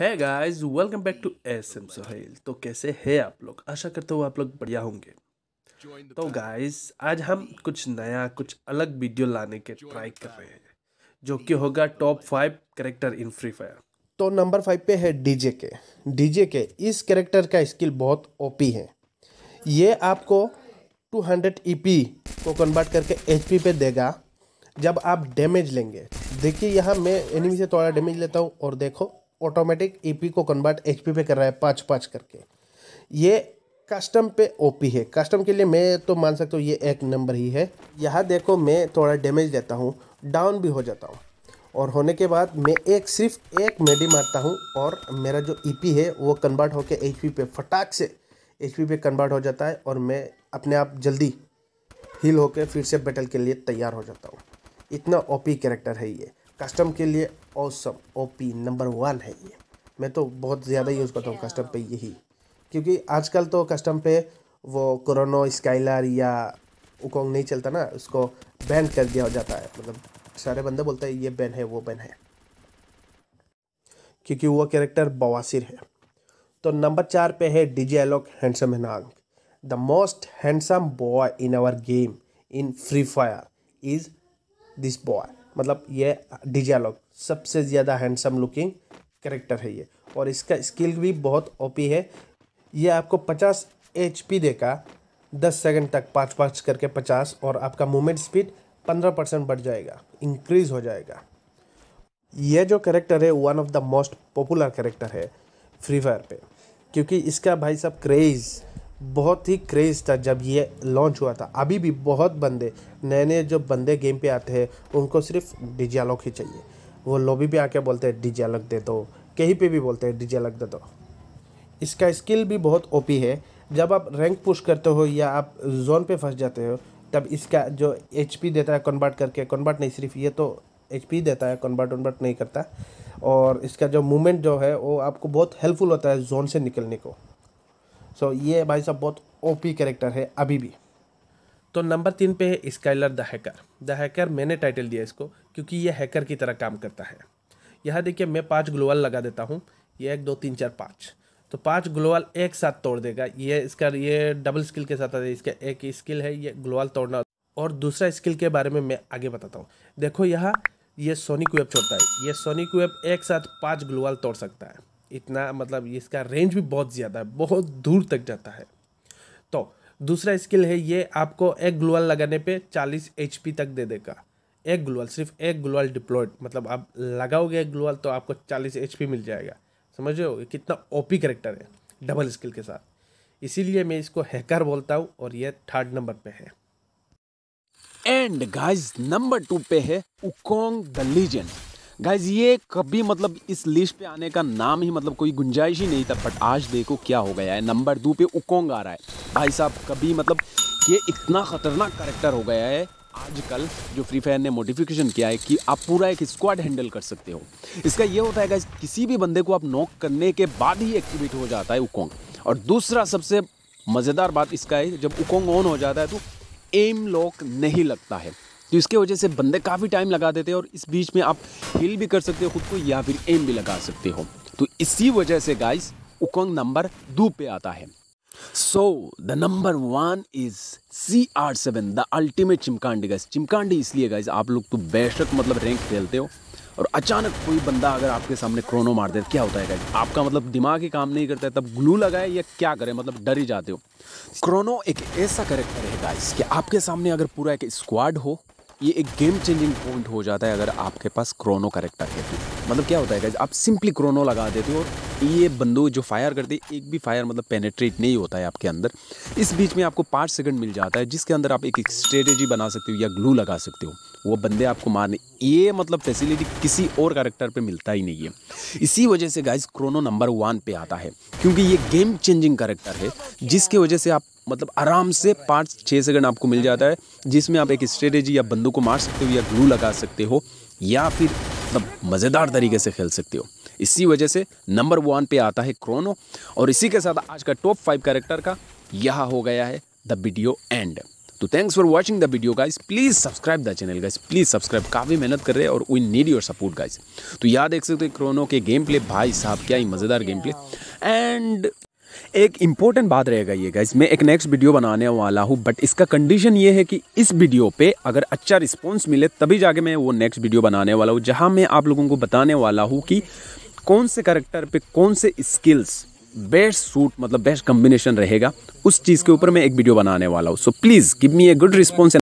है guys welcome back to S M Sohail तो कैसे है आप लोग आशा करते हो आप लोग बढ़िया होंगे तो गाइस आज हम कुछ नया कुछ अलग वीडियो लाने के ट्राई कर रहे हैं जो कि होगा top five character in Free Fire तो नंबर फाइव पे है डीजे के डीजे के इस करेक्टर का स्किल बहुत ओपी है ये आपको 200 पी e को कन्वर्ट करके पी पे देगा जब आप डैमेज लेंगे देखिए यहाँ मैं एनिमी से थोड़ा डैमेज लेता हूँ और देखो ऑटोमेटिक ईपी e को कन्वर्ट एचपी पे कर रहा है पाँच पाँच करके ये कस्टम पे ओपी है कस्टम के लिए मैं तो मान सकता हूँ ये एक नंबर ही है यहाँ देखो मैं थोड़ा डैमेज देता हूँ डाउन भी हो जाता हूँ और होने के बाद मैं एक सिर्फ एक मेडी मारता हूँ और मेरा जो ईपी e है वो कन्वर्ट होकर एच पे फटाक से एच पे कन्वर्ट हो जाता है और मैं अपने आप जल्दी हील होकर फिर से बैटल के लिए तैयार हो जाता हूँ इतना ओपी कैरेक्टर है ये कस्टम के लिए औसम ओपी नंबर वन है ये मैं तो बहुत ज़्यादा यूज़ करता हूँ कस्टम पे यही क्योंकि आजकल तो कस्टम पे वो कोरोनो स्काइलर या उकोंग नहीं चलता ना उसको बैन कर दिया हो जाता है मतलब सारे बंदे बोलते हैं ये बैन है वो बैन है क्योंकि वो कैरेक्टर बवासिर है तो नंबर चार पे है डीजे एलोक हैंडसम हिनांग the most handsome boy in our game in Free Fire is this boy मतलब ये डिजालॉग सबसे ज़्यादा हैंडसम लुकिंग करेक्टर है ये और इसका स्किल भी बहुत ओपी है ये आपको पचास एच पी देगा दस सेकेंड तक पाँच पाँच करके पचास और आपका मूवमेंट स्पीड पंद्रह परसेंट बढ़ जाएगा इंक्रीज हो जाएगा यह जो करेक्टर है one of the most popular character है फ्री फायर पे क्योंकि इसका भाई साहब क्रेज़ बहुत ही क्रेज़ था जब ये लॉन्च हुआ था अभी भी बहुत बंदे नए नए जो बंदे गेम पे आते हैं उनको सिर्फ डिजियालॉग ही चाहिए वो लॉबी पे आके बोलते हैं डिजियालॉग दे दो कहीं पे भी बोलते हैं डिजियालॉग दे दो इसका स्किल भी बहुत ओपी है जब आप रैंक पुश करते हो या आप जोन पे फंस जाते हो तब इसका जो एच देता है कन्वर्ट करके कन्वर्ट नहीं सिर्फ ये तो एच देता है कन्वर्ट वनवर्ट नहीं करता और इसका जो मूवमेंट जो है वो आपको बहुत हेल्पफुल होता है जोन से निकलने को सो so, ये भाई साहब बहुत ओपी कैरेक्टर है अभी भी तो नंबर तीन पे है Skyler the hacker the hacker मैंने टाइटल दिया इसको क्योंकि ये हैकर की तरह काम करता है यहाँ देखिए मैं पाँच ग्लोअल लगा देता हूँ ये एक दो तीन चार पाँच तो पांच ग्लोअल एक साथ तोड़ देगा ये इसका ये डबल स्किल के साथ आता है इसका एक स्किल है ये ग्लोअल तोड़ना और दूसरा स्किल के बारे में मैं आगे बताता हूँ देखो यहाँ ये सोनिक वेब छोड़ता है ये सोनिक वेब एक साथ पाँच ग्लोअल तोड़ सकता है इतना मतलब इसका रेंज भी बहुत ज़्यादा है बहुत दूर तक जाता है तो दूसरा स्किल है ये आपको एक ग्लोअल लगाने पे 40 एच तक दे देगा एक ग्लोअल सिर्फ एक ग्लोअल डिप्लॉयड मतलब आप लगाओगे एक ग्लोअल तो आपको 40 एच मिल जाएगा समझ रहे हो कितना ओपी करेक्टर है डबल स्किल के साथ इसीलिए मैं इसको हैकर बोलता हूँ और ये थर्ड नंबर पे है एंड गाइज नंबर टू पे है उकोंग द लीजेंड गाइज ये कभी मतलब इस लिस्ट पे आने का नाम ही मतलब कोई गुंजाइश ही नहीं था बट आज देखो क्या हो गया है नंबर दो पे उकोंग आ रहा है भाई साहब कभी मतलब ये इतना ख़तरनाक करेक्टर हो गया है आजकल जो फ्री फायर ने मोडिफिकेशन किया है कि आप पूरा एक स्क्वाड हैंडल कर सकते हो इसका ये होता है गाइज किसी भी बंदे को आप नॉक करने के बाद ही एक्टिवेट हो जाता है उकोंग और दूसरा सबसे मज़ेदार बात इसका है जब उकोंग ऑन हो जाता है तो एम लॉक नहीं लगता है तो इसके वजह से बंदे काफ़ी टाइम लगा देते हैं और इस बीच में आप हिल भी कर सकते हो खुद को या फिर एम भी लगा सकते हो तो इसी वजह से गाइस उकोंग नंबर दो पे आता है so the number one is C R seven the ultimate चिमकांडी गाइस चिमकांडी इसलिए गाइस आप लोग तो बेशक मतलब रैंक खेलते हो और अचानक कोई बंदा अगर आपके सामने क्रोनो मार दे क्या होता है गाइज आपका मतलब दिमाग ही काम नहीं करता है तब ग्लू लगाए या क्या करें मतलब डर ही जाते हो क्रोनो एक ऐसा करेक्टर है गाइज कि आपके सामने अगर पूरा एक स्क्वाड हो ये एक गेम चेंजिंग पॉइंट हो जाता है अगर आपके पास क्रोनो करेक्टर है तो मतलब क्या होता है आप सिंपली क्रोनो लगा देते हो और ये बंदूक जो फायर करते एक भी फायर मतलब पेनेट्रेट नहीं होता है आपके अंदर इस बीच में आपको पाँच सेकंड मिल जाता है जिसके अंदर आप एक, स्ट्रेटेजी बना सकते हो या ग्लू लगा सकते हो वो बंदे आपको मारने ये मतलब फैसिलिटी किसी और कैरेक्टर पे मिलता ही नहीं है इसी वजह से गाइज क्रोनो नंबर वन पे आता है क्योंकि ये गेम चेंजिंग कैरेक्टर है जिसकी वजह से आप मतलब आराम से पाँच छः सेकंड आपको मिल जाता है जिसमें आप एक स्ट्रेटेजी या बंदूक को मार सकते हो या ग्लू लगा सकते हो या फिर मतलब मज़ेदार तरीके से खेल सकते हो इसी वजह से नंबर वन पे आता है क्रोनो और इसी के साथ आज का टॉप फाइव कैरेक्टर का यह हो गया है द वीडियो एंड तो thanks for watching the video guys please subscribe the channel guys please subscribe काफ़ी मेहनत कर रहे हैं और we need your support guys तो याद देख सकते हो क्रोनो के गेम प्ले भाई साहब क्या ही मज़ेदार गेम प्ले एंड एक इम्पोर्टेंट बात रहेगा ये गाइज मैं एक नेक्स्ट वीडियो बनाने वाला हूँ बट इसका कंडीशन ये है कि इस वीडियो पे अगर अच्छा रिस्पॉन्स मिले तभी जाके मैं वो नेक्स्ट वीडियो बनाने वाला हूँ जहाँ मैं आप लोगों को बताने वाला हूँ कि कौन से करेक्टर पे कौन से स्किल्स बेस्ट सूट मतलब बेस्ट कॉम्बिनेशन रहेगा उस चीज़ के ऊपर मैं एक वीडियो बनाने वाला हूँ so please give me a good response